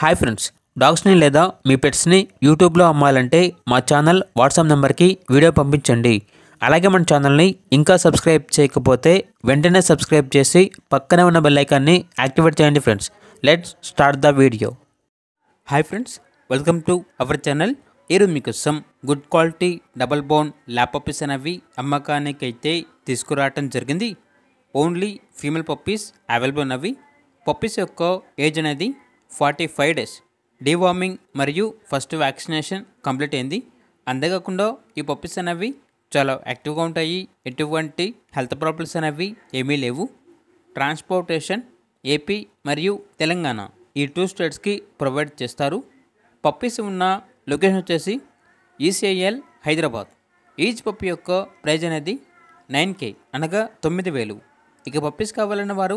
hi friends డాగ్స్ని లేదా మీ పెట్స్ని యూట్యూబ్లో అమ్మాలంటే మా ఛానల్ వాట్సాప్ నెంబర్కి వీడియో పంపించండి అలాగే మన ఛానల్ని ఇంకా సబ్స్క్రైబ్ చేయకపోతే వెంటనే సబ్స్క్రైబ్ చేసి పక్కనే ఉన్న బెల్లైకాన్ని యాక్టివేట్ చేయండి friends let's start the video hi friends welcome to our channel ఈరోజు మీకోసం good quality double bone puppies అనేవి అమ్మకానికి అయితే తీసుకురావటం జరిగింది ఓన్లీ ఫీమేల్ పప్పీస్ అవైలబుల్ అవి పప్పీస్ యొక్క ఏజ్ అనేది ఫార్టీ ఫైవ్ డేస్ డీవార్మింగ్ మరియు ఫస్ట్ వ్యాక్సినేషన్ కంప్లీట్ అయింది అంతేకాకుండా ఈ పప్పీస్ అనేవి చాలా యాక్టివ్గా ఉంటాయి ఎటువంటి హెల్త్ ప్రాబ్లమ్స్ అనేవి ఏమీ లేవు ట్రాన్స్పోర్టేషన్ ఏపీ మరియు తెలంగాణ ఈ టూ స్టేట్స్కి ప్రొవైడ్ చేస్తారు పప్పీస్ ఉన్న లొకేషన్ వచ్చేసి ఈసీఐఎల్ హైదరాబాద్ ఈచ్ పప్పి యొక్క ప్రైజ్ అనేది నైన్ కే అనగా తొమ్మిది వేలు ఇక పప్పీస్ కావాలన్న వారు